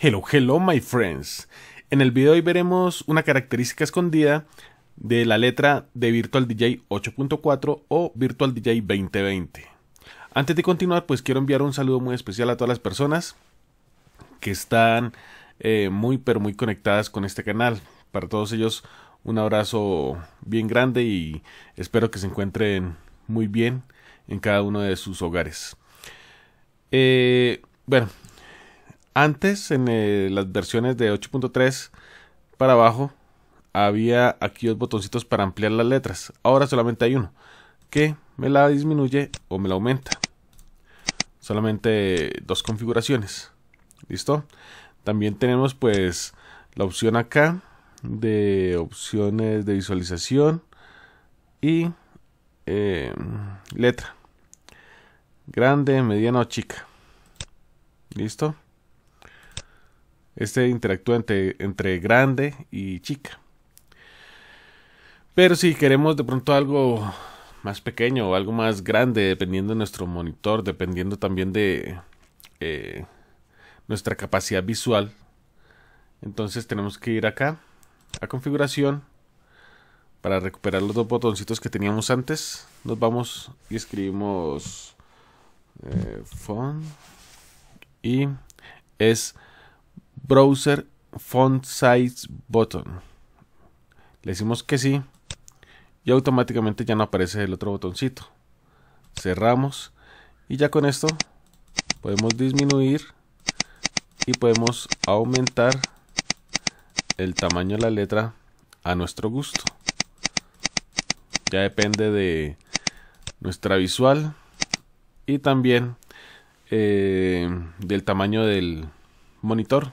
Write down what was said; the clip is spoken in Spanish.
Hello, hello, my friends. En el video de hoy veremos una característica escondida de la letra de Virtual DJ 8.4 o Virtual DJ 2020. Antes de continuar, pues quiero enviar un saludo muy especial a todas las personas que están eh, muy pero muy conectadas con este canal. Para todos ellos, un abrazo bien grande y espero que se encuentren muy bien en cada uno de sus hogares. Eh, bueno, antes, en eh, las versiones de 8.3 para abajo, había aquí dos botoncitos para ampliar las letras. Ahora solamente hay uno, que me la disminuye o me la aumenta. Solamente dos configuraciones. ¿Listo? También tenemos pues la opción acá de opciones de visualización y em, letra grande, mediana o chica. ¿Listo? Este interactúa entre, grande y chica. Pero si queremos de pronto algo más pequeño o algo más grande, dependiendo de nuestro monitor, dependiendo también de eh, nuestra capacidad visual, entonces tenemos que ir acá a configuración para recuperar los dos botoncitos que teníamos antes. Nos vamos y escribimos eh, y es browser font size button. Le decimos que sí y automáticamente ya no aparece el otro botoncito. Cerramos y ya con esto podemos disminuir y podemos aumentar el tamaño de la letra a nuestro gusto. Ya depende de nuestra visual y también eh, del tamaño del monitor